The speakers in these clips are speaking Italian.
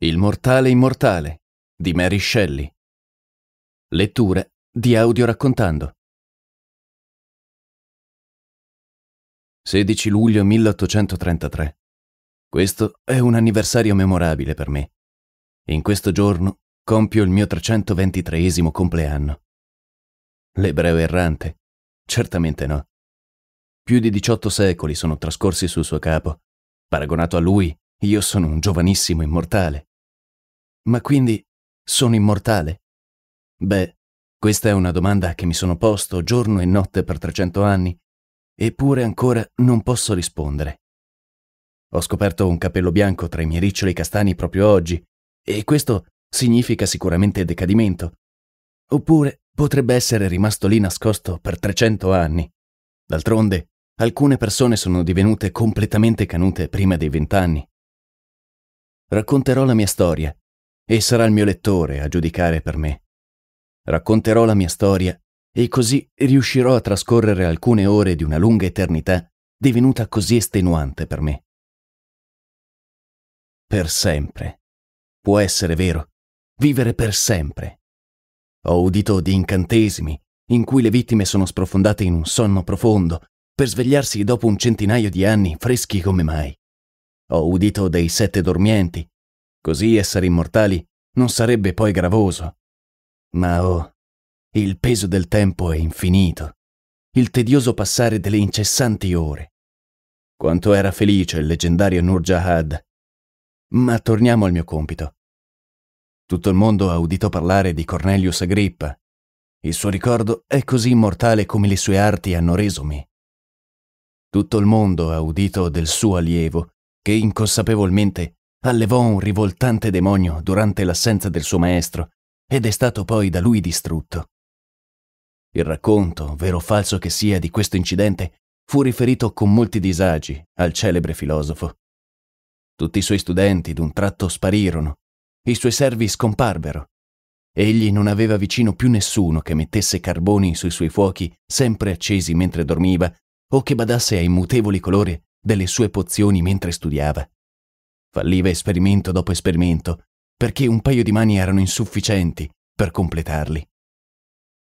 Il mortale immortale di Mary Shelley. Letture di audio raccontando. 16 luglio 1833. Questo è un anniversario memorabile per me. In questo giorno compio il mio 323 compleanno. L'ebreo errante? Certamente no. Più di 18 secoli sono trascorsi sul suo capo. Paragonato a lui, io sono un giovanissimo immortale. Ma quindi sono immortale? Beh, questa è una domanda che mi sono posto giorno e notte per 300 anni, eppure ancora non posso rispondere. Ho scoperto un capello bianco tra i miei riccioli castani proprio oggi, e questo significa sicuramente decadimento. Oppure potrebbe essere rimasto lì nascosto per 300 anni. D'altronde, alcune persone sono divenute completamente canute prima dei vent'anni. Racconterò la mia storia, e sarà il mio lettore a giudicare per me. Racconterò la mia storia e così riuscirò a trascorrere alcune ore di una lunga eternità divenuta così estenuante per me. Per sempre. Può essere vero. Vivere per sempre. Ho udito di incantesimi in cui le vittime sono sprofondate in un sonno profondo per svegliarsi dopo un centinaio di anni freschi come mai. Ho udito dei sette dormienti Così essere immortali non sarebbe poi gravoso. Ma oh, il peso del tempo è infinito, il tedioso passare delle incessanti ore. Quanto era felice il leggendario Nur Jahad. Ma torniamo al mio compito. Tutto il mondo ha udito parlare di Cornelius Agrippa. Il suo ricordo è così immortale come le sue arti hanno reso me. Tutto il mondo ha udito del suo allievo, che inconsapevolmente allevò un rivoltante demonio durante l'assenza del suo maestro ed è stato poi da lui distrutto. Il racconto, vero o falso che sia, di questo incidente fu riferito con molti disagi al celebre filosofo. Tutti i suoi studenti d'un tratto sparirono, i suoi servi scomparvero. Egli non aveva vicino più nessuno che mettesse carboni sui suoi fuochi sempre accesi mentre dormiva o che badasse ai mutevoli colori delle sue pozioni mentre studiava. Falliva esperimento dopo esperimento, perché un paio di mani erano insufficienti per completarli.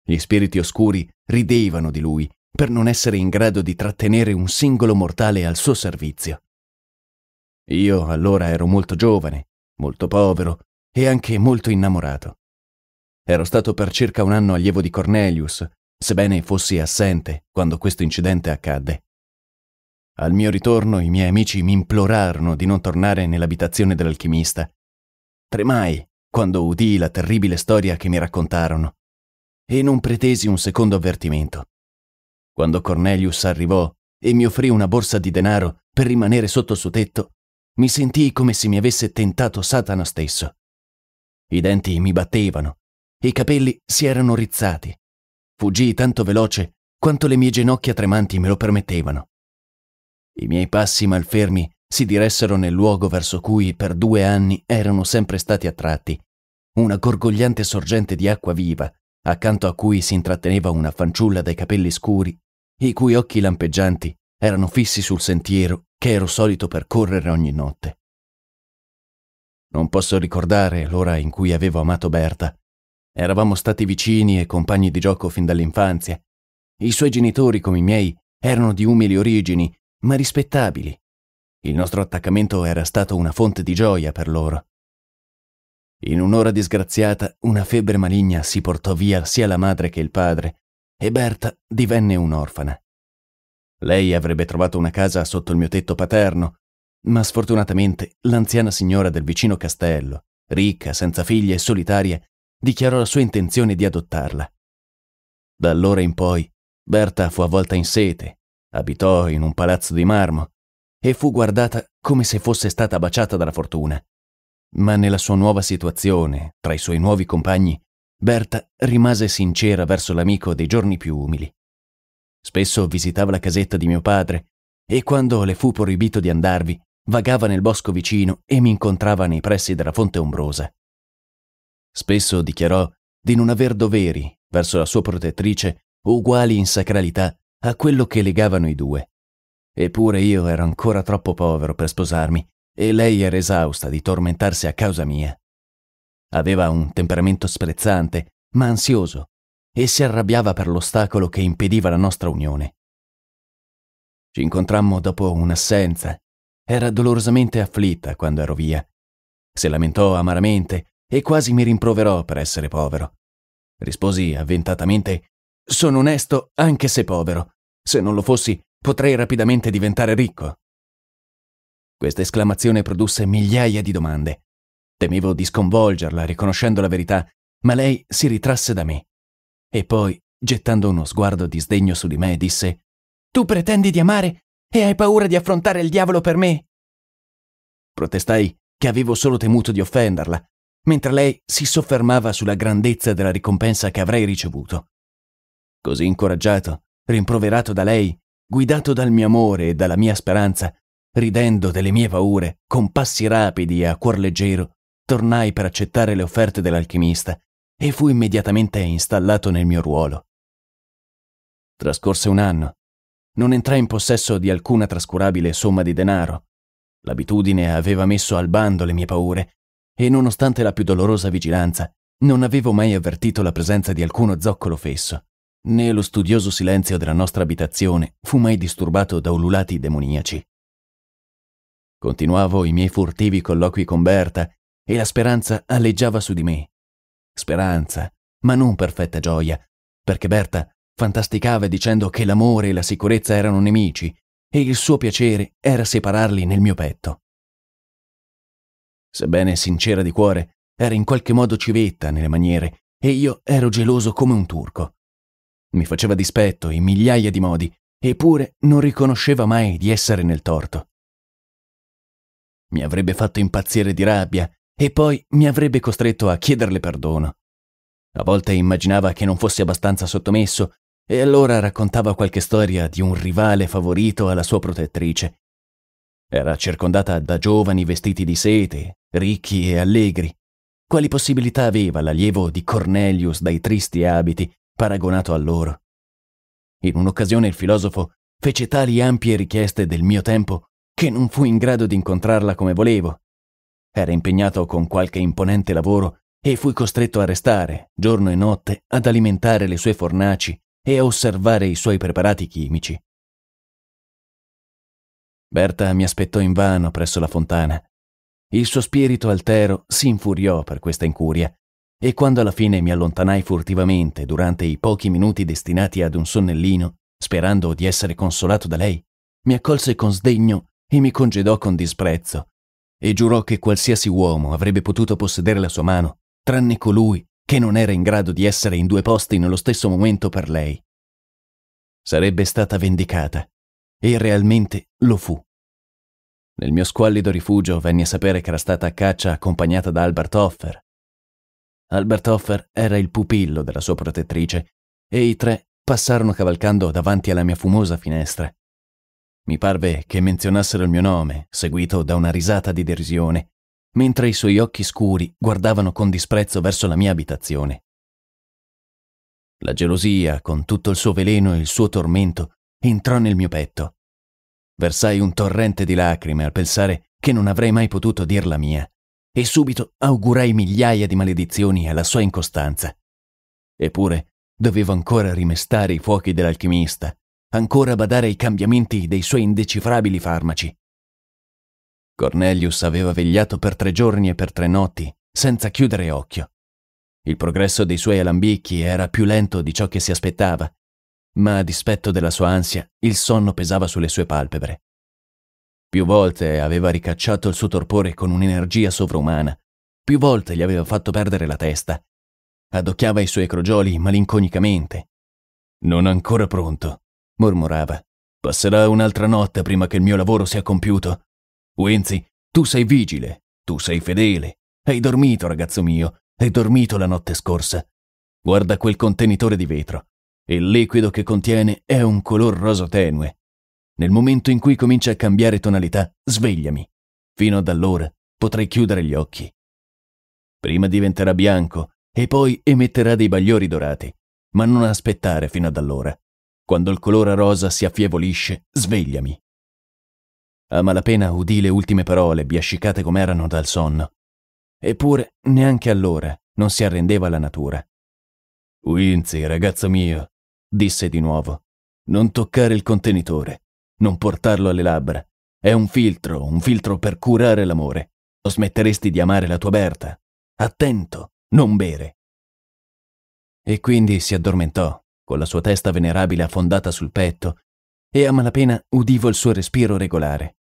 Gli spiriti oscuri ridevano di lui per non essere in grado di trattenere un singolo mortale al suo servizio. Io allora ero molto giovane, molto povero e anche molto innamorato. Ero stato per circa un anno allievo di Cornelius, sebbene fossi assente quando questo incidente accadde. Al mio ritorno i miei amici mi implorarono di non tornare nell'abitazione dell'alchimista. Tremai quando udii la terribile storia che mi raccontarono e non pretesi un secondo avvertimento. Quando Cornelius arrivò e mi offrì una borsa di denaro per rimanere sotto il suo tetto, mi sentii come se mi avesse tentato Satana stesso. I denti mi battevano, i capelli si erano rizzati. Fuggii tanto veloce quanto le mie ginocchia tremanti me lo permettevano. I miei passi malfermi si diressero nel luogo verso cui per due anni erano sempre stati attratti, una gorgogliante sorgente di acqua viva, accanto a cui si intratteneva una fanciulla dai capelli scuri, i cui occhi lampeggianti erano fissi sul sentiero che ero solito percorrere ogni notte. Non posso ricordare l'ora in cui avevo amato Berta. Eravamo stati vicini e compagni di gioco fin dall'infanzia. I suoi genitori, come i miei, erano di umili origini ma rispettabili. Il nostro attaccamento era stato una fonte di gioia per loro. In un'ora disgraziata una febbre maligna si portò via sia la madre che il padre e Berta divenne un'orfana. Lei avrebbe trovato una casa sotto il mio tetto paterno, ma sfortunatamente l'anziana signora del vicino castello, ricca, senza figlie e solitaria, dichiarò la sua intenzione di adottarla. Da allora in poi Berta fu avvolta in sete, abitò in un palazzo di marmo e fu guardata come se fosse stata baciata dalla fortuna. Ma nella sua nuova situazione, tra i suoi nuovi compagni, Berta rimase sincera verso l'amico dei giorni più umili. Spesso visitava la casetta di mio padre e quando le fu proibito di andarvi, vagava nel bosco vicino e mi incontrava nei pressi della fonte ombrosa. Spesso dichiarò di non aver doveri verso la sua protettrice uguali in sacralità a quello che legavano i due. Eppure io ero ancora troppo povero per sposarmi e lei era esausta di tormentarsi a causa mia. Aveva un temperamento sprezzante, ma ansioso, e si arrabbiava per l'ostacolo che impediva la nostra unione. Ci incontrammo dopo un'assenza. Era dolorosamente afflitta quando ero via. Si lamentò amaramente e quasi mi rimproverò per essere povero. Risposi avventatamente Sono onesto anche se povero se non lo fossi, potrei rapidamente diventare ricco. Questa esclamazione produsse migliaia di domande. Temevo di sconvolgerla riconoscendo la verità, ma lei si ritrasse da me. E poi, gettando uno sguardo di sdegno su di me, disse Tu pretendi di amare e hai paura di affrontare il diavolo per me? Protestai che avevo solo temuto di offenderla, mentre lei si soffermava sulla grandezza della ricompensa che avrei ricevuto. Così incoraggiato, rimproverato da lei, guidato dal mio amore e dalla mia speranza, ridendo delle mie paure, con passi rapidi e a cuor leggero, tornai per accettare le offerte dell'alchimista e fui immediatamente installato nel mio ruolo. Trascorse un anno. Non entrai in possesso di alcuna trascurabile somma di denaro. L'abitudine aveva messo al bando le mie paure e nonostante la più dolorosa vigilanza, non avevo mai avvertito la presenza di alcuno zoccolo fesso né lo studioso silenzio della nostra abitazione fu mai disturbato da ululati demoniaci. Continuavo i miei furtivi colloqui con Berta e la speranza alleggiava su di me. Speranza, ma non perfetta gioia, perché Berta fantasticava dicendo che l'amore e la sicurezza erano nemici e il suo piacere era separarli nel mio petto. Sebbene sincera di cuore, era in qualche modo civetta nelle maniere e io ero geloso come un turco. Mi faceva dispetto in migliaia di modi, eppure non riconosceva mai di essere nel torto. Mi avrebbe fatto impazzire di rabbia e poi mi avrebbe costretto a chiederle perdono. A volte immaginava che non fosse abbastanza sottomesso e allora raccontava qualche storia di un rivale favorito alla sua protettrice. Era circondata da giovani vestiti di sete, ricchi e allegri. Quali possibilità aveva l'allievo di Cornelius dai tristi abiti paragonato a loro. In un'occasione il filosofo fece tali ampie richieste del mio tempo che non fui in grado di incontrarla come volevo. Era impegnato con qualche imponente lavoro e fui costretto a restare, giorno e notte, ad alimentare le sue fornaci e a osservare i suoi preparati chimici. Berta mi aspettò invano presso la fontana. Il suo spirito altero si infuriò per questa incuria e quando alla fine mi allontanai furtivamente durante i pochi minuti destinati ad un sonnellino, sperando di essere consolato da lei, mi accolse con sdegno e mi congedò con disprezzo, e giurò che qualsiasi uomo avrebbe potuto possedere la sua mano, tranne colui che non era in grado di essere in due posti nello stesso momento per lei. Sarebbe stata vendicata, e realmente lo fu. Nel mio squallido rifugio venni a sapere che era stata a caccia accompagnata da Albert Hoffer, Albert Hoffer era il pupillo della sua protettrice e i tre passarono cavalcando davanti alla mia fumosa finestra. Mi parve che menzionassero il mio nome, seguito da una risata di derisione, mentre i suoi occhi scuri guardavano con disprezzo verso la mia abitazione. La gelosia, con tutto il suo veleno e il suo tormento, entrò nel mio petto. Versai un torrente di lacrime al pensare che non avrei mai potuto dirla mia e subito augurai migliaia di maledizioni alla sua incostanza. Eppure dovevo ancora rimestare i fuochi dell'alchimista, ancora badare ai cambiamenti dei suoi indecifrabili farmaci. Cornelius aveva vegliato per tre giorni e per tre notti, senza chiudere occhio. Il progresso dei suoi alambicchi era più lento di ciò che si aspettava, ma a dispetto della sua ansia, il sonno pesava sulle sue palpebre. Più volte aveva ricacciato il suo torpore con un'energia sovrumana, più volte gli aveva fatto perdere la testa. Adocchiava i suoi crogioli malinconicamente. Non ancora pronto, mormorava. Passerà un'altra notte prima che il mio lavoro sia compiuto. Winzi, tu sei vigile, tu sei fedele. Hai dormito, ragazzo mio, hai dormito la notte scorsa. Guarda quel contenitore di vetro. Il liquido che contiene è un color rosa tenue. Nel momento in cui comincia a cambiare tonalità, svegliami. Fino ad allora potrei chiudere gli occhi. Prima diventerà bianco e poi emetterà dei bagliori dorati, ma non aspettare fino ad allora. Quando il colore rosa si affievolisce, svegliami. A malapena udì le ultime parole, biascicate com'erano dal sonno. Eppure, neanche allora non si arrendeva la natura. Winzi, ragazzo mio, disse di nuovo, non toccare il contenitore non portarlo alle labbra. È un filtro, un filtro per curare l'amore. O smetteresti di amare la tua Berta. Attento, non bere. E quindi si addormentò, con la sua testa venerabile affondata sul petto, e a malapena udivo il suo respiro regolare.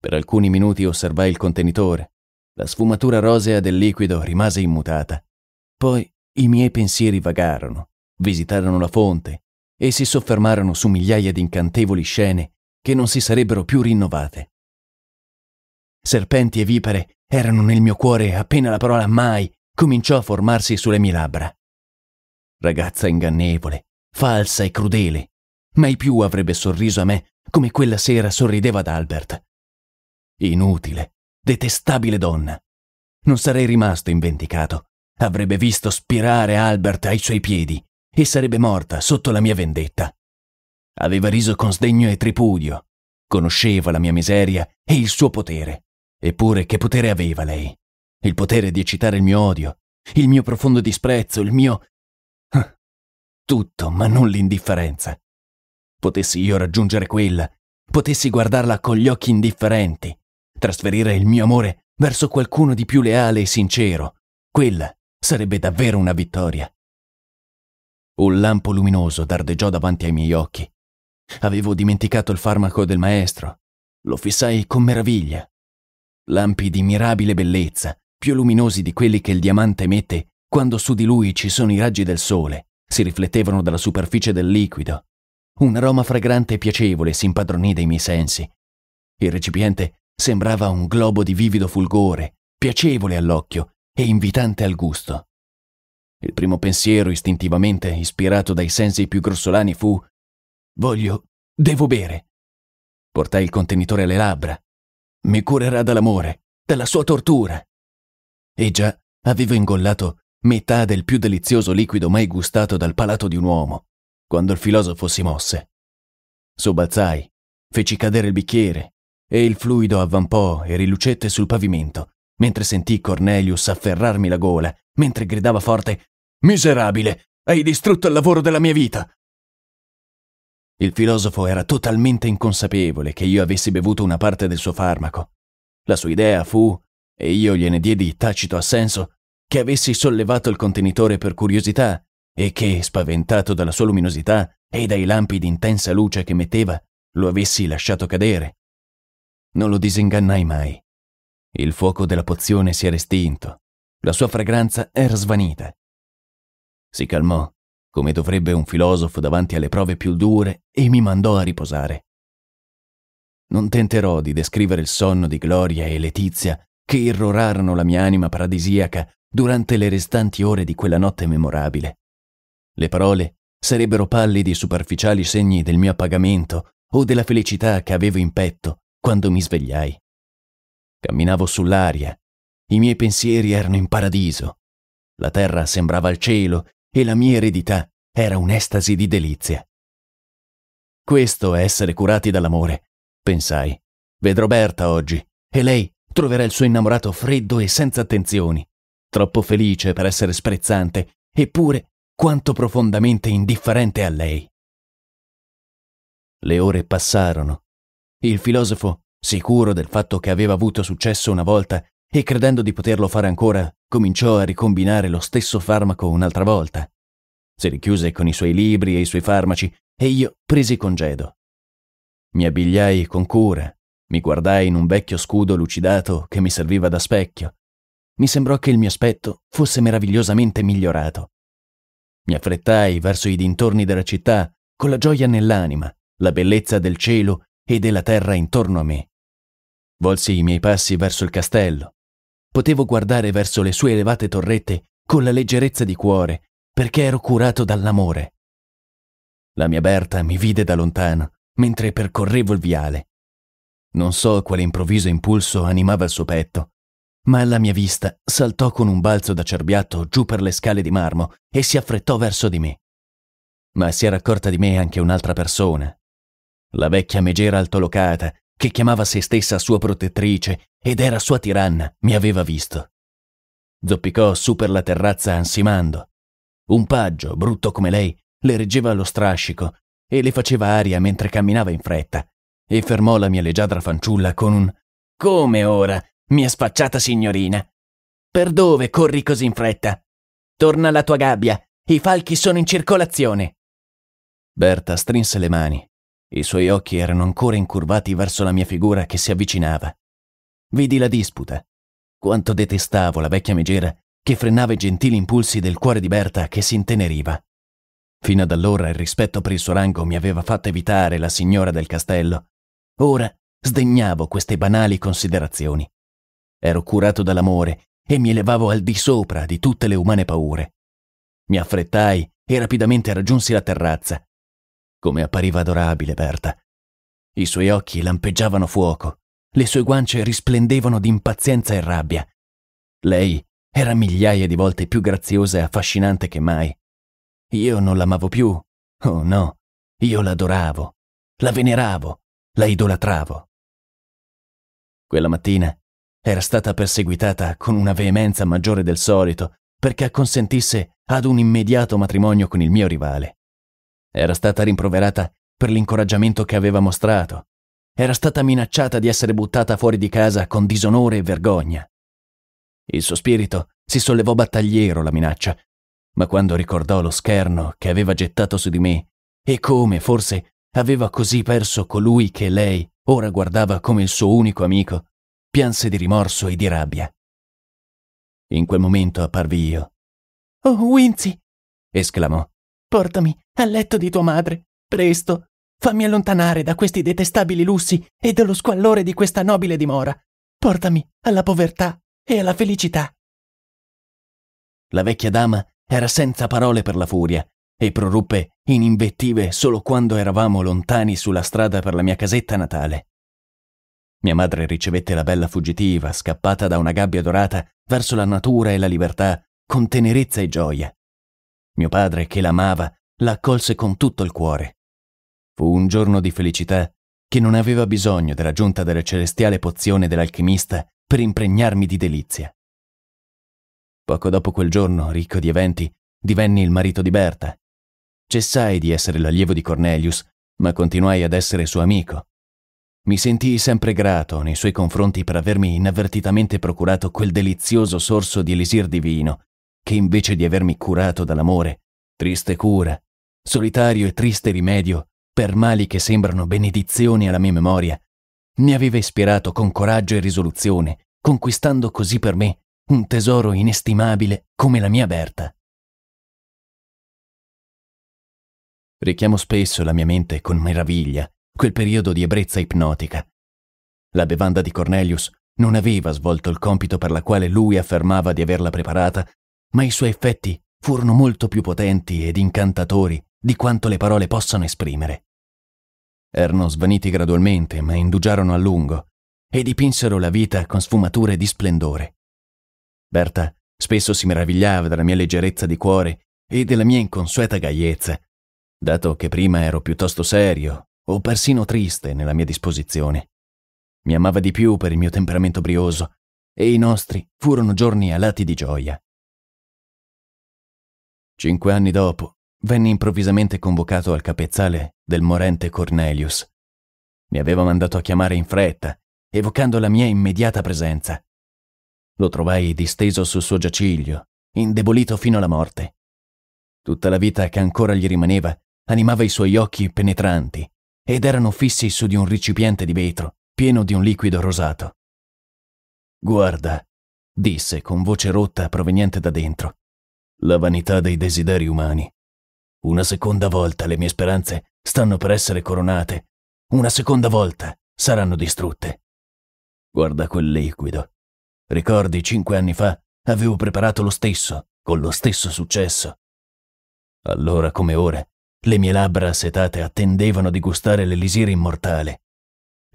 Per alcuni minuti osservai il contenitore. La sfumatura rosea del liquido rimase immutata. Poi i miei pensieri vagarono, visitarono la fonte e si soffermarono su migliaia di incantevoli scene che non si sarebbero più rinnovate. Serpenti e vipere erano nel mio cuore appena la parola mai cominciò a formarsi sulle mie labbra. Ragazza ingannevole, falsa e crudele, mai più avrebbe sorriso a me come quella sera sorrideva ad Albert. Inutile, detestabile donna. Non sarei rimasto invendicato. Avrebbe visto spirare Albert ai suoi piedi e sarebbe morta sotto la mia vendetta. Aveva riso con sdegno e tripudio. Conosceva la mia miseria e il suo potere. Eppure che potere aveva lei? Il potere di eccitare il mio odio, il mio profondo disprezzo, il mio... Tutto, ma non l'indifferenza. Potessi io raggiungere quella, potessi guardarla con gli occhi indifferenti, trasferire il mio amore verso qualcuno di più leale e sincero, quella sarebbe davvero una vittoria. Un lampo luminoso dardeggiò davanti ai miei occhi Avevo dimenticato il farmaco del maestro. Lo fissai con meraviglia. Lampi di mirabile bellezza, più luminosi di quelli che il diamante emette quando su di lui ci sono i raggi del sole, si riflettevano dalla superficie del liquido. Un aroma fragrante e piacevole si impadronì dei miei sensi. Il recipiente sembrava un globo di vivido fulgore, piacevole all'occhio e invitante al gusto. Il primo pensiero istintivamente ispirato dai sensi più grossolani fu Voglio, devo bere. Portai il contenitore alle labbra. Mi curerà dall'amore, dalla sua tortura. E già avevo ingollato metà del più delizioso liquido mai gustato dal palato di un uomo, quando il filosofo si mosse. Sobbalzai, feci cadere il bicchiere e il fluido avvampò e rilucette sul pavimento, mentre sentii Cornelius afferrarmi la gola, mentre gridava forte Miserabile, hai distrutto il lavoro della mia vita, il filosofo era totalmente inconsapevole che io avessi bevuto una parte del suo farmaco. La sua idea fu, e io gliene diedi tacito assenso, che avessi sollevato il contenitore per curiosità e che, spaventato dalla sua luminosità e dai lampi di intensa luce che metteva, lo avessi lasciato cadere. Non lo disingannai mai. Il fuoco della pozione si era estinto, la sua fragranza era svanita. Si calmò come dovrebbe un filosofo davanti alle prove più dure, e mi mandò a riposare. Non tenterò di descrivere il sonno di Gloria e Letizia che irrorarono la mia anima paradisiaca durante le restanti ore di quella notte memorabile. Le parole sarebbero pallidi e superficiali segni del mio appagamento o della felicità che avevo in petto quando mi svegliai. Camminavo sull'aria, i miei pensieri erano in paradiso, la terra sembrava il cielo e la mia eredità era un'estasi di delizia. Questo è essere curati dall'amore, pensai. Vedrò Berta oggi e lei troverà il suo innamorato freddo e senza attenzioni, troppo felice per essere sprezzante, eppure quanto profondamente indifferente a lei. Le ore passarono. Il filosofo, sicuro del fatto che aveva avuto successo una volta, e credendo di poterlo fare ancora, cominciò a ricombinare lo stesso farmaco un'altra volta. Si richiuse con i suoi libri e i suoi farmaci e io presi congedo. Mi abbigliai con cura, mi guardai in un vecchio scudo lucidato che mi serviva da specchio. Mi sembrò che il mio aspetto fosse meravigliosamente migliorato. Mi affrettai verso i dintorni della città con la gioia nell'anima, la bellezza del cielo e della terra intorno a me. Volsi i miei passi verso il castello, potevo guardare verso le sue elevate torrette con la leggerezza di cuore, perché ero curato dall'amore. La mia Berta mi vide da lontano, mentre percorrevo il viale. Non so quale improvviso impulso animava il suo petto, ma alla mia vista saltò con un balzo da cerbiatto giù per le scale di marmo e si affrettò verso di me. Ma si era accorta di me anche un'altra persona. La vecchia megera altolocata che chiamava se stessa sua protettrice ed era sua tiranna, mi aveva visto. Zoppicò su per la terrazza ansimando. Un paggio, brutto come lei, le reggeva allo strascico e le faceva aria mentre camminava in fretta e fermò la mia leggiadra fanciulla con un Come ora, mia sfacciata signorina? Per dove corri così in fretta? Torna alla tua gabbia, i falchi sono in circolazione. Berta strinse le mani i suoi occhi erano ancora incurvati verso la mia figura che si avvicinava. Vidi la disputa. Quanto detestavo la vecchia megera che frenava i gentili impulsi del cuore di Berta che si inteneriva. Fino ad allora il rispetto per il suo rango mi aveva fatto evitare la signora del castello. Ora sdegnavo queste banali considerazioni. Ero curato dall'amore e mi elevavo al di sopra di tutte le umane paure. Mi affrettai e rapidamente raggiunsi la terrazza, come appariva adorabile Berta. I suoi occhi lampeggiavano fuoco, le sue guance risplendevano di impazienza e rabbia. Lei era migliaia di volte più graziosa e affascinante che mai. Io non l'amavo più, oh no, io l'adoravo, la veneravo, la idolatravo. Quella mattina era stata perseguitata con una veemenza maggiore del solito perché acconsentisse ad un immediato matrimonio con il mio rivale. Era stata rimproverata per l'incoraggiamento che aveva mostrato. Era stata minacciata di essere buttata fuori di casa con disonore e vergogna. Il suo spirito si sollevò battagliero alla minaccia, ma quando ricordò lo scherno che aveva gettato su di me e come, forse, aveva così perso colui che lei ora guardava come il suo unico amico, pianse di rimorso e di rabbia. In quel momento apparvi io. Oh, Winzi! esclamò. Portami al letto di tua madre, presto. Fammi allontanare da questi detestabili lussi e dallo squallore di questa nobile dimora. Portami alla povertà e alla felicità. La vecchia dama era senza parole per la furia e proruppe in invettive solo quando eravamo lontani sulla strada per la mia casetta natale. Mia madre ricevette la bella fuggitiva, scappata da una gabbia dorata, verso la natura e la libertà, con tenerezza e gioia. Mio padre, che l'amava, la accolse con tutto il cuore. Fu un giorno di felicità che non aveva bisogno della giunta della celestiale pozione dell'alchimista per impregnarmi di delizia. Poco dopo quel giorno, ricco di eventi, divenni il marito di Berta. Cessai di essere l'allievo di Cornelius, ma continuai ad essere suo amico. Mi sentii sempre grato nei suoi confronti per avermi inavvertitamente procurato quel delizioso sorso di elisir divino che invece di avermi curato dall'amore, triste cura, solitario e triste rimedio per mali che sembrano benedizioni alla mia memoria, mi aveva ispirato con coraggio e risoluzione, conquistando così per me un tesoro inestimabile come la mia Berta. Richiamo spesso la mia mente con meraviglia quel periodo di ebbrezza ipnotica. La bevanda di Cornelius non aveva svolto il compito per la quale lui affermava di averla preparata ma i suoi effetti furono molto più potenti ed incantatori di quanto le parole possano esprimere. Erano svaniti gradualmente, ma indugiarono a lungo e dipinsero la vita con sfumature di splendore. Berta spesso si meravigliava della mia leggerezza di cuore e della mia inconsueta gaiezza, dato che prima ero piuttosto serio o persino triste nella mia disposizione. Mi amava di più per il mio temperamento brioso e i nostri furono giorni alati di gioia. Cinque anni dopo, venni improvvisamente convocato al capezzale del morente Cornelius. Mi aveva mandato a chiamare in fretta, evocando la mia immediata presenza. Lo trovai disteso sul suo giaciglio, indebolito fino alla morte. Tutta la vita che ancora gli rimaneva animava i suoi occhi penetranti ed erano fissi su di un recipiente di vetro pieno di un liquido rosato. Guarda, disse con voce rotta proveniente da dentro la vanità dei desideri umani. Una seconda volta le mie speranze stanno per essere coronate, una seconda volta saranno distrutte. Guarda quel liquido. Ricordi, cinque anni fa avevo preparato lo stesso, con lo stesso successo. Allora come ora, le mie labbra assetate attendevano di gustare l'elisir immortale.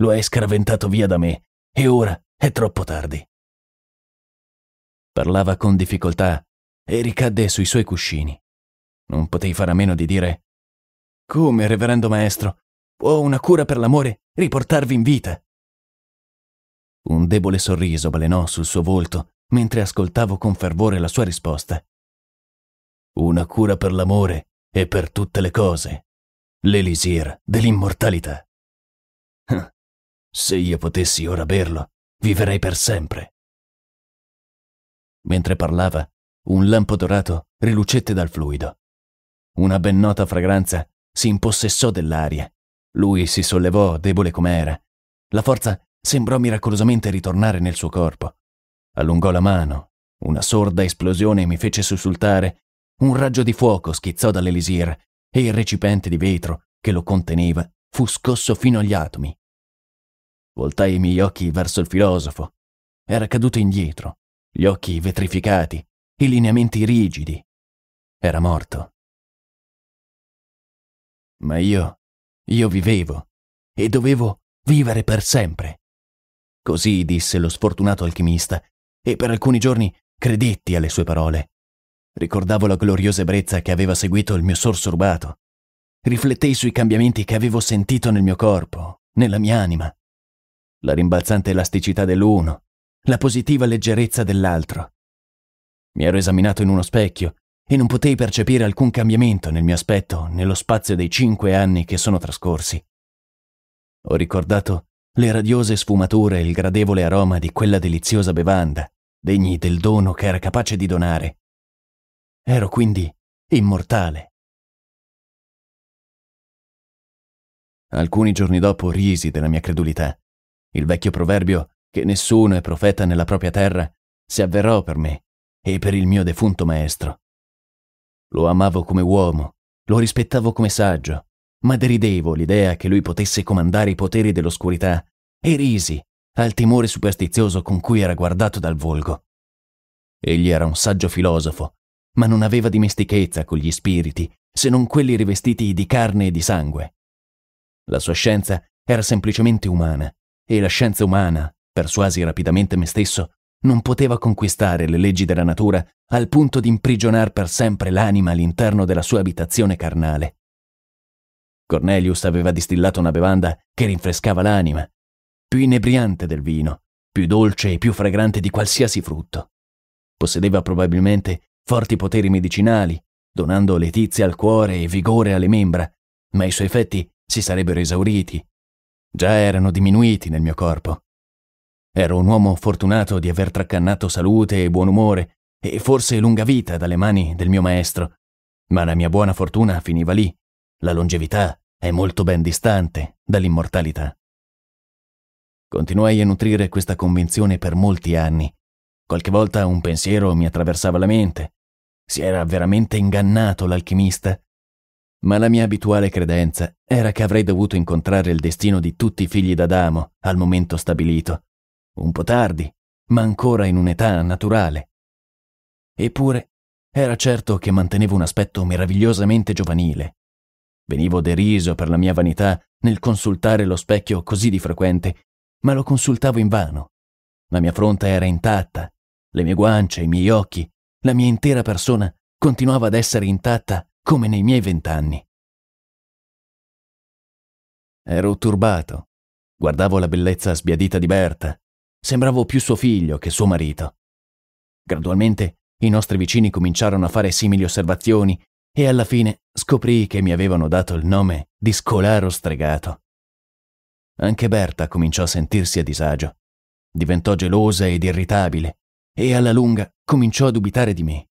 Lo hai scaraventato via da me e ora è troppo tardi. Parlava con difficoltà, e ricadde sui suoi cuscini. Non potei fare a meno di dire Come, reverendo maestro, può una cura per l'amore riportarvi in vita? Un debole sorriso balenò sul suo volto mentre ascoltavo con fervore la sua risposta. Una cura per l'amore e per tutte le cose. L'elisir dell'immortalità. Se io potessi ora berlo, viverei per sempre. Mentre parlava, un lampo dorato rilucette dal fluido. Una ben nota fragranza si impossessò dell'aria. Lui si sollevò, debole com'era. La forza sembrò miracolosamente ritornare nel suo corpo. Allungò la mano. Una sorda esplosione mi fece sussultare. Un raggio di fuoco schizzò dall'elisir e il recipiente di vetro che lo conteneva fu scosso fino agli atomi. Voltai i miei occhi verso il filosofo. Era caduto indietro, gli occhi vetrificati, i lineamenti rigidi. Era morto. Ma io, io vivevo e dovevo vivere per sempre. Così disse lo sfortunato alchimista e per alcuni giorni credetti alle sue parole. Ricordavo la gloriosa ebbrezza che aveva seguito il mio sorso rubato. Riflettei sui cambiamenti che avevo sentito nel mio corpo, nella mia anima. La rimbalzante elasticità dell'uno, la positiva leggerezza dell'altro, mi ero esaminato in uno specchio e non potei percepire alcun cambiamento nel mio aspetto nello spazio dei cinque anni che sono trascorsi. Ho ricordato le radiose sfumature e il gradevole aroma di quella deliziosa bevanda, degni del dono che era capace di donare. Ero quindi immortale. Alcuni giorni dopo risi della mia credulità. Il vecchio proverbio che nessuno è profeta nella propria terra si avverò per me e per il mio defunto maestro. Lo amavo come uomo, lo rispettavo come saggio, ma deridevo l'idea che lui potesse comandare i poteri dell'oscurità e risi al timore superstizioso con cui era guardato dal volgo. Egli era un saggio filosofo, ma non aveva dimestichezza con gli spiriti, se non quelli rivestiti di carne e di sangue. La sua scienza era semplicemente umana, e la scienza umana, persuasi rapidamente me stesso, non poteva conquistare le leggi della natura al punto di imprigionar per sempre l'anima all'interno della sua abitazione carnale. Cornelius aveva distillato una bevanda che rinfrescava l'anima, più inebriante del vino, più dolce e più fragrante di qualsiasi frutto. Possedeva probabilmente forti poteri medicinali, donando letizia al cuore e vigore alle membra, ma i suoi effetti si sarebbero esauriti. Già erano diminuiti nel mio corpo. Ero un uomo fortunato di aver traccannato salute e buon umore, e forse lunga vita dalle mani del mio maestro. Ma la mia buona fortuna finiva lì. La longevità è molto ben distante dall'immortalità. Continuai a nutrire questa convinzione per molti anni. Qualche volta un pensiero mi attraversava la mente. Si era veramente ingannato l'alchimista? Ma la mia abituale credenza era che avrei dovuto incontrare il destino di tutti i figli d'Adamo al momento stabilito, un po' tardi, ma ancora in un'età naturale. Eppure era certo che mantenevo un aspetto meravigliosamente giovanile. Venivo deriso per la mia vanità nel consultare lo specchio così di frequente, ma lo consultavo invano. La mia fronte era intatta, le mie guance, i miei occhi, la mia intera persona continuava ad essere intatta come nei miei vent'anni. Ero turbato. Guardavo la bellezza sbiadita di Berta, Sembravo più suo figlio che suo marito. Gradualmente i nostri vicini cominciarono a fare simili osservazioni e alla fine scoprì che mi avevano dato il nome di scolaro stregato. Anche Berta cominciò a sentirsi a disagio. Diventò gelosa ed irritabile e alla lunga cominciò a dubitare di me.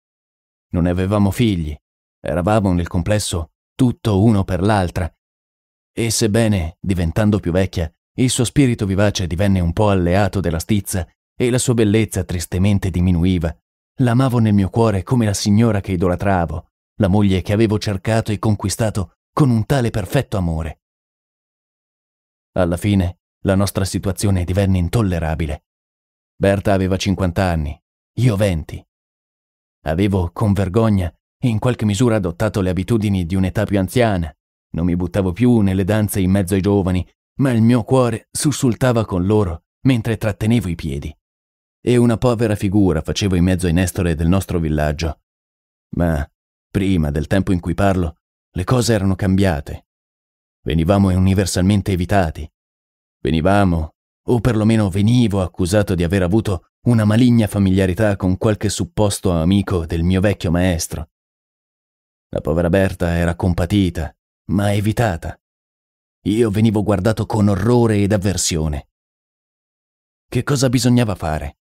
Non avevamo figli, eravamo nel complesso tutto uno per l'altra e sebbene, diventando più vecchia, il suo spirito vivace divenne un po' alleato della stizza e la sua bellezza tristemente diminuiva. L'amavo nel mio cuore come la signora che idolatravo, la moglie che avevo cercato e conquistato con un tale perfetto amore. Alla fine la nostra situazione divenne intollerabile. Berta aveva 50 anni, io 20. Avevo, con vergogna, in qualche misura adottato le abitudini di un'età più anziana. Non mi buttavo più nelle danze in mezzo ai giovani, ma il mio cuore sussultava con loro mentre trattenevo i piedi. E una povera figura facevo in mezzo ai nestore del nostro villaggio. Ma, prima del tempo in cui parlo, le cose erano cambiate. Venivamo universalmente evitati. Venivamo, o perlomeno venivo accusato di aver avuto una maligna familiarità con qualche supposto amico del mio vecchio maestro. La povera Berta era compatita, ma evitata. Io venivo guardato con orrore ed avversione. Che cosa bisognava fare?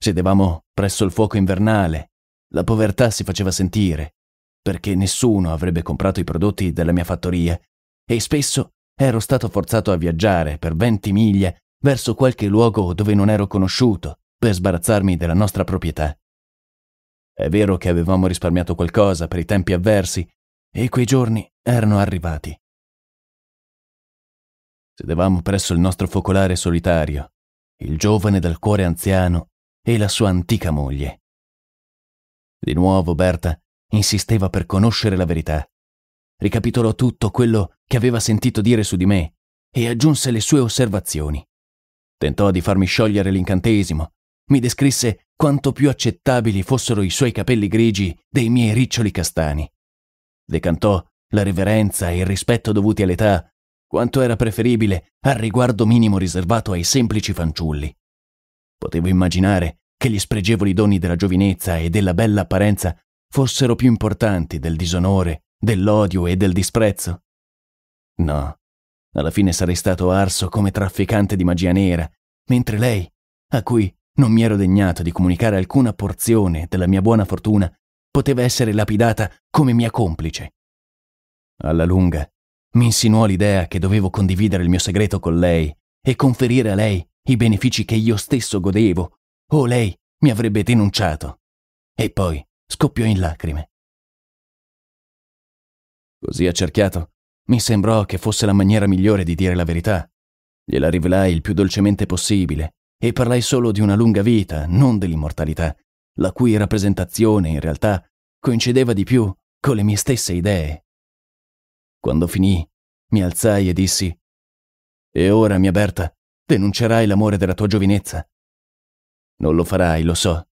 Sedevamo presso il fuoco invernale, la povertà si faceva sentire, perché nessuno avrebbe comprato i prodotti della mia fattoria e spesso ero stato forzato a viaggiare per venti miglia verso qualche luogo dove non ero conosciuto per sbarazzarmi della nostra proprietà. È vero che avevamo risparmiato qualcosa per i tempi avversi e quei giorni erano arrivati. Sedevamo presso il nostro focolare solitario, il giovane dal cuore anziano e la sua antica moglie. Di nuovo Berta insisteva per conoscere la verità. Ricapitolò tutto quello che aveva sentito dire su di me e aggiunse le sue osservazioni. Tentò di farmi sciogliere l'incantesimo, mi descrisse quanto più accettabili fossero i suoi capelli grigi dei miei riccioli castani. Decantò la reverenza e il rispetto dovuti all'età quanto era preferibile al riguardo minimo riservato ai semplici fanciulli. Potevo immaginare che gli spregevoli doni della giovinezza e della bella apparenza fossero più importanti del disonore, dell'odio e del disprezzo. No, alla fine sarei stato arso come trafficante di magia nera, mentre lei, a cui non mi ero degnato di comunicare alcuna porzione della mia buona fortuna, poteva essere lapidata come mia complice. Alla lunga, mi insinuò l'idea che dovevo condividere il mio segreto con lei e conferire a lei i benefici che io stesso godevo, o lei mi avrebbe denunciato. E poi scoppiò in lacrime. Così accerchiato, mi sembrò che fosse la maniera migliore di dire la verità. Gliela rivelai il più dolcemente possibile e parlai solo di una lunga vita, non dell'immortalità, la cui rappresentazione in realtà coincideva di più con le mie stesse idee. Quando finì, mi alzai e dissi E ora, mia Berta, denuncerai l'amore della tua giovinezza. Non lo farai, lo so,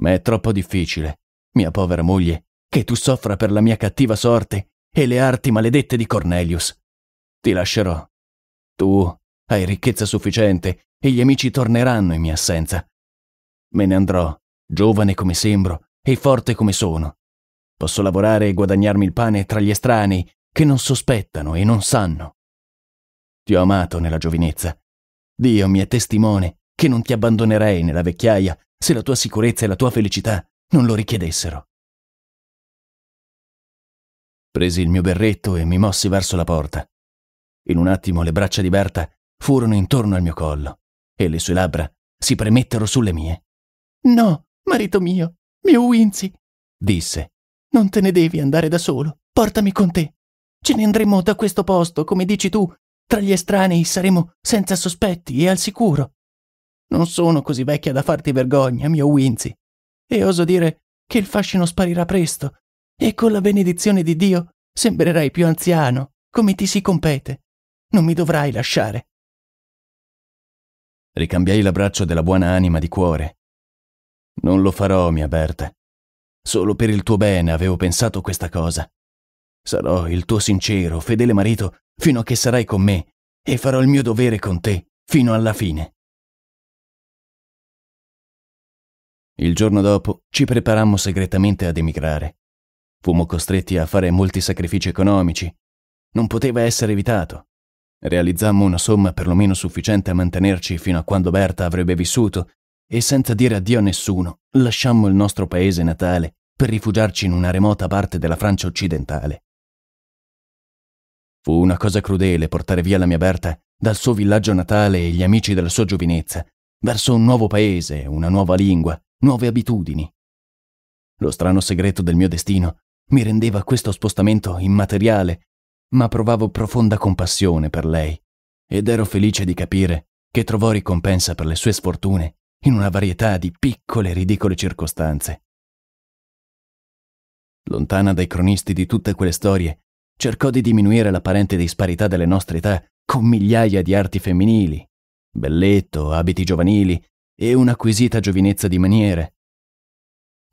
ma è troppo difficile, mia povera moglie, che tu soffra per la mia cattiva sorte e le arti maledette di Cornelius. Ti lascerò. Tu hai ricchezza sufficiente e gli amici torneranno in mia assenza. Me ne andrò, giovane come sembro e forte come sono. Posso lavorare e guadagnarmi il pane tra gli estranei che non sospettano e non sanno. Ti ho amato nella giovinezza. Dio mi è testimone che non ti abbandonerei nella vecchiaia se la tua sicurezza e la tua felicità non lo richiedessero. Presi il mio berretto e mi mossi verso la porta. In un attimo le braccia di Berta furono intorno al mio collo e le sue labbra si premettero sulle mie. No, marito mio, mio Winzi, disse, non te ne devi andare da solo, portami con te. Ce ne andremo da questo posto, come dici tu. Tra gli estranei saremo senza sospetti e al sicuro. Non sono così vecchia da farti vergogna, mio Winzi. E oso dire che il fascino sparirà presto, e con la benedizione di Dio sembrerai più anziano, come ti si compete. Non mi dovrai lasciare. Ricambiai l'abbraccio della buona anima di cuore. Non lo farò, mia Berta. Solo per il tuo bene avevo pensato questa cosa. Sarò il tuo sincero, fedele marito fino a che sarai con me e farò il mio dovere con te fino alla fine. Il giorno dopo ci preparammo segretamente ad emigrare. Fummo costretti a fare molti sacrifici economici. Non poteva essere evitato. Realizzammo una somma perlomeno sufficiente a mantenerci fino a quando Berta avrebbe vissuto e senza dire addio a nessuno lasciammo il nostro paese natale per rifugiarci in una remota parte della Francia occidentale. Fu una cosa crudele portare via la mia Berta dal suo villaggio natale e gli amici della sua giovinezza, verso un nuovo paese, una nuova lingua, nuove abitudini. Lo strano segreto del mio destino mi rendeva questo spostamento immateriale, ma provavo profonda compassione per lei ed ero felice di capire che trovò ricompensa per le sue sfortune in una varietà di piccole e ridicole circostanze. Lontana dai cronisti di tutte quelle storie, cercò di diminuire l'apparente disparità delle nostre età con migliaia di arti femminili, belletto, abiti giovanili e un'acquisita giovinezza di maniere.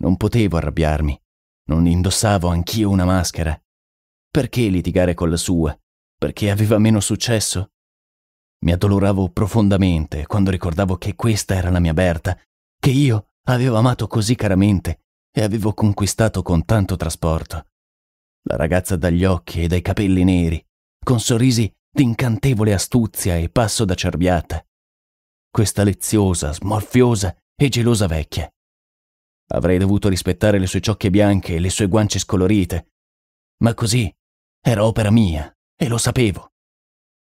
Non potevo arrabbiarmi, non indossavo anch'io una maschera. Perché litigare con la sua? Perché aveva meno successo? Mi addoloravo profondamente quando ricordavo che questa era la mia Berta, che io avevo amato così caramente e avevo conquistato con tanto trasporto. La ragazza dagli occhi e dai capelli neri, con sorrisi d'incantevole astuzia e passo da cerbiata. Questa leziosa, smorfiosa e gelosa vecchia. Avrei dovuto rispettare le sue ciocche bianche e le sue guance scolorite, ma così era opera mia e lo sapevo.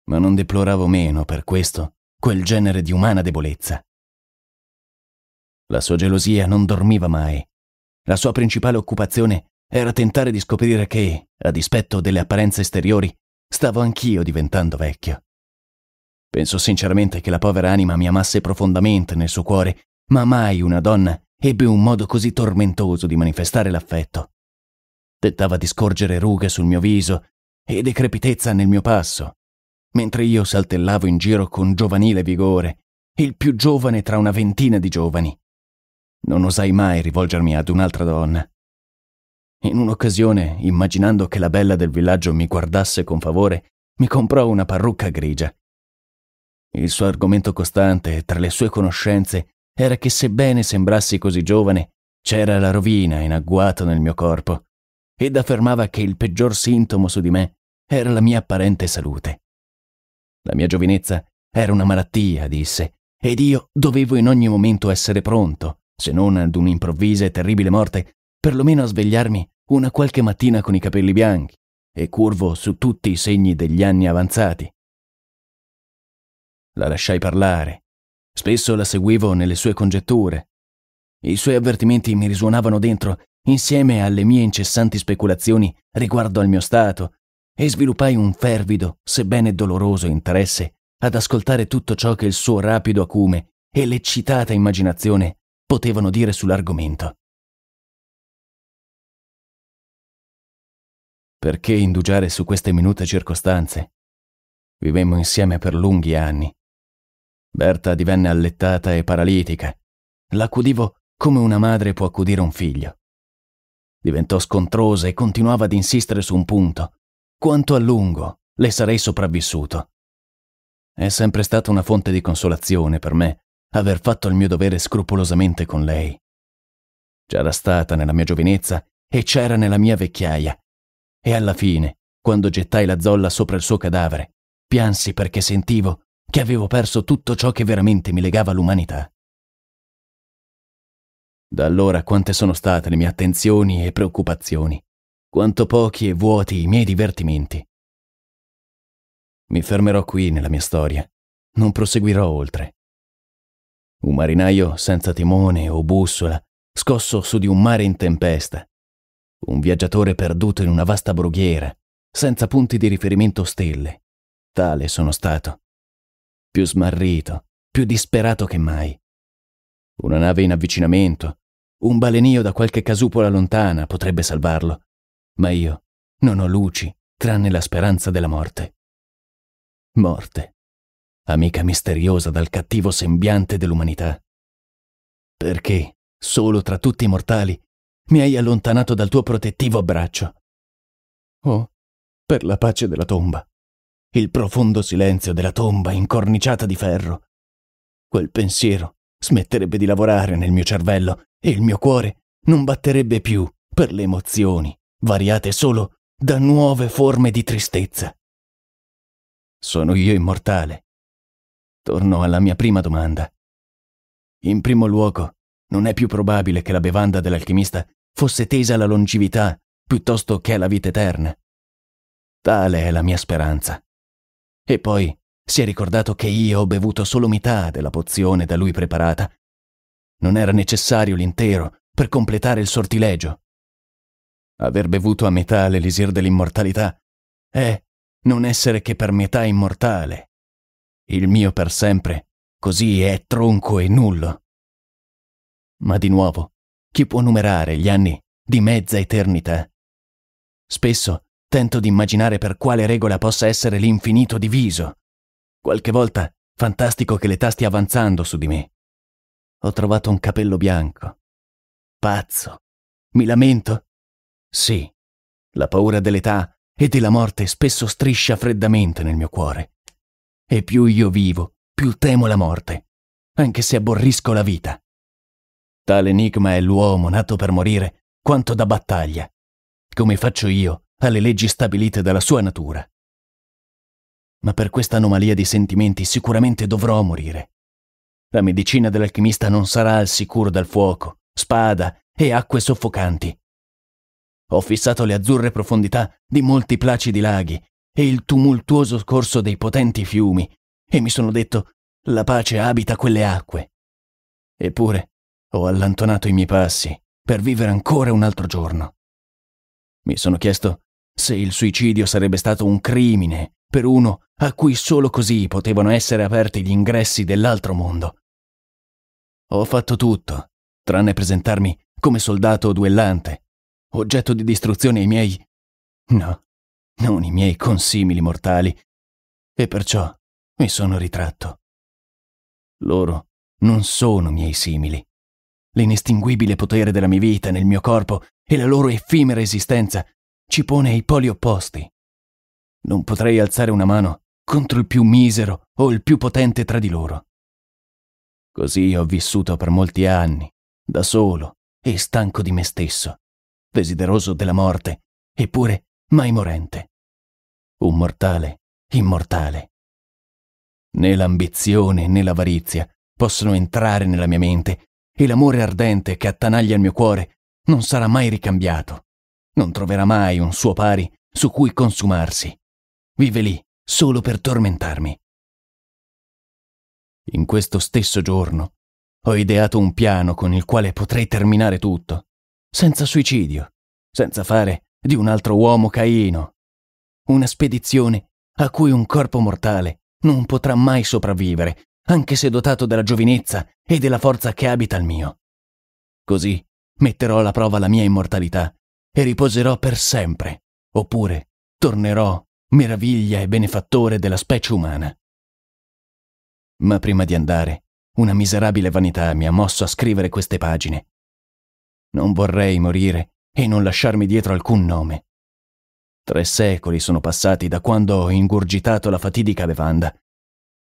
Ma non deploravo meno per questo quel genere di umana debolezza. La sua gelosia non dormiva mai. La sua principale occupazione era tentare di scoprire che, a dispetto delle apparenze esteriori, stavo anch'io diventando vecchio. Penso sinceramente che la povera anima mi amasse profondamente nel suo cuore, ma mai una donna ebbe un modo così tormentoso di manifestare l'affetto. Tentava di scorgere rughe sul mio viso e decrepitezza nel mio passo, mentre io saltellavo in giro con giovanile vigore, il più giovane tra una ventina di giovani. Non osai mai rivolgermi ad un'altra donna. In un'occasione, immaginando che la bella del villaggio mi guardasse con favore, mi comprò una parrucca grigia. Il suo argomento costante tra le sue conoscenze era che sebbene sembrassi così giovane, c'era la rovina in agguato nel mio corpo, ed affermava che il peggior sintomo su di me era la mia apparente salute. La mia giovinezza era una malattia, disse, ed io dovevo in ogni momento essere pronto, se non ad un'improvvisa e terribile morte, perlomeno a svegliarmi una qualche mattina con i capelli bianchi e curvo su tutti i segni degli anni avanzati. La lasciai parlare. Spesso la seguivo nelle sue congetture. I suoi avvertimenti mi risuonavano dentro insieme alle mie incessanti speculazioni riguardo al mio stato e sviluppai un fervido, sebbene doloroso interesse ad ascoltare tutto ciò che il suo rapido acume e l'eccitata immaginazione potevano dire sull'argomento. Perché indugiare su queste minute circostanze? Vivemmo insieme per lunghi anni. Berta divenne allettata e paralitica. L'accudivo come una madre può accudire un figlio. Diventò scontrosa e continuava ad insistere su un punto. Quanto a lungo le sarei sopravvissuto. È sempre stata una fonte di consolazione per me aver fatto il mio dovere scrupolosamente con lei. C'era stata nella mia giovinezza e c'era nella mia vecchiaia, e alla fine, quando gettai la zolla sopra il suo cadavere, piansi perché sentivo che avevo perso tutto ciò che veramente mi legava all'umanità. Da allora quante sono state le mie attenzioni e preoccupazioni, quanto pochi e vuoti i miei divertimenti. Mi fermerò qui nella mia storia, non proseguirò oltre. Un marinaio senza timone o bussola, scosso su di un mare in tempesta, un viaggiatore perduto in una vasta brughiera, senza punti di riferimento stelle. Tale sono stato. Più smarrito, più disperato che mai. Una nave in avvicinamento, un balenio da qualche casupola lontana potrebbe salvarlo, ma io non ho luci tranne la speranza della morte. Morte, amica misteriosa dal cattivo sembiante dell'umanità. Perché, solo tra tutti i mortali, mi hai allontanato dal tuo protettivo abbraccio. Oh, per la pace della tomba, il profondo silenzio della tomba incorniciata di ferro. Quel pensiero smetterebbe di lavorare nel mio cervello e il mio cuore non batterebbe più per le emozioni, variate solo da nuove forme di tristezza. Sono io immortale. Torno alla mia prima domanda. In primo luogo, non è più probabile che la bevanda dell'alchimista fosse tesa alla longevità piuttosto che alla vita eterna. Tale è la mia speranza. E poi si è ricordato che io ho bevuto solo metà della pozione da lui preparata. Non era necessario l'intero per completare il sortilegio. Aver bevuto a metà l'elisir dell'immortalità è non essere che per metà immortale. Il mio per sempre, così è tronco e nullo. Ma di nuovo, chi può numerare gli anni di mezza eternità? Spesso tento di immaginare per quale regola possa essere l'infinito diviso. Qualche volta fantastico che l'età stia avanzando su di me. Ho trovato un capello bianco. Pazzo. Mi lamento? Sì. La paura dell'età e della morte spesso striscia freddamente nel mio cuore. E più io vivo, più temo la morte, anche se aborrisco la vita. Tale enigma è l'uomo nato per morire, quanto da battaglia, come faccio io, alle leggi stabilite dalla sua natura. Ma per questa anomalia di sentimenti sicuramente dovrò morire. La medicina dell'alchimista non sarà al sicuro dal fuoco, spada e acque soffocanti. Ho fissato le azzurre profondità di molti placidi laghi e il tumultuoso corso dei potenti fiumi e mi sono detto la pace abita quelle acque. Eppure ho allantonato i miei passi per vivere ancora un altro giorno. Mi sono chiesto se il suicidio sarebbe stato un crimine per uno a cui solo così potevano essere aperti gli ingressi dell'altro mondo. Ho fatto tutto, tranne presentarmi come soldato duellante, oggetto di distruzione ai miei... no, non i miei consimili mortali, e perciò mi sono ritratto. Loro non sono miei simili, L'inestinguibile potere della mia vita nel mio corpo e la loro effimera esistenza ci pone ai poli opposti. Non potrei alzare una mano contro il più misero o il più potente tra di loro. Così ho vissuto per molti anni, da solo e stanco di me stesso, desideroso della morte, eppure mai morente. Un mortale immortale. Né l'ambizione né l'avarizia possono entrare nella mia mente e l'amore ardente che attanaglia il mio cuore non sarà mai ricambiato. Non troverà mai un suo pari su cui consumarsi. Vive lì solo per tormentarmi. In questo stesso giorno ho ideato un piano con il quale potrei terminare tutto, senza suicidio, senza fare di un altro uomo Caino. Una spedizione a cui un corpo mortale non potrà mai sopravvivere anche se dotato della giovinezza e della forza che abita il mio. Così metterò alla prova la mia immortalità e riposerò per sempre, oppure tornerò meraviglia e benefattore della specie umana. Ma prima di andare, una miserabile vanità mi ha mosso a scrivere queste pagine. Non vorrei morire e non lasciarmi dietro alcun nome. Tre secoli sono passati da quando ho ingurgitato la fatidica bevanda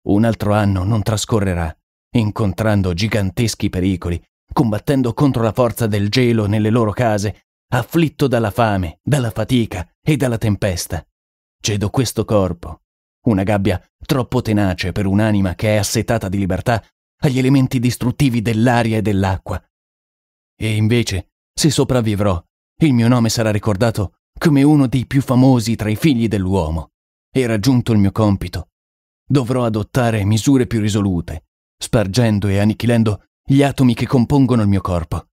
un altro anno non trascorrerà, incontrando giganteschi pericoli, combattendo contro la forza del gelo nelle loro case, afflitto dalla fame, dalla fatica e dalla tempesta. Cedo questo corpo, una gabbia troppo tenace per un'anima che è assetata di libertà, agli elementi distruttivi dell'aria e dell'acqua. E invece, se sopravvivrò, il mio nome sarà ricordato come uno dei più famosi tra i figli dell'uomo. E raggiunto il mio compito, Dovrò adottare misure più risolute, spargendo e annichilendo gli atomi che compongono il mio corpo.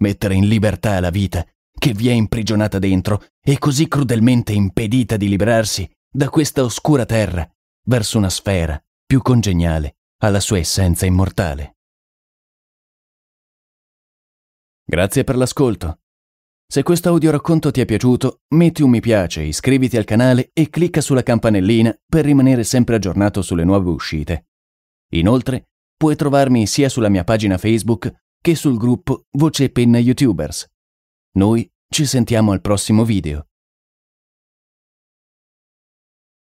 Mettere in libertà la vita che vi è imprigionata dentro e così crudelmente impedita di liberarsi da questa oscura terra verso una sfera più congeniale alla sua essenza immortale. Grazie per l'ascolto. Se questo audioracconto ti è piaciuto, metti un mi piace, iscriviti al canale e clicca sulla campanellina per rimanere sempre aggiornato sulle nuove uscite. Inoltre, puoi trovarmi sia sulla mia pagina Facebook che sul gruppo Voce e Penna YouTubers. Noi ci sentiamo al prossimo video.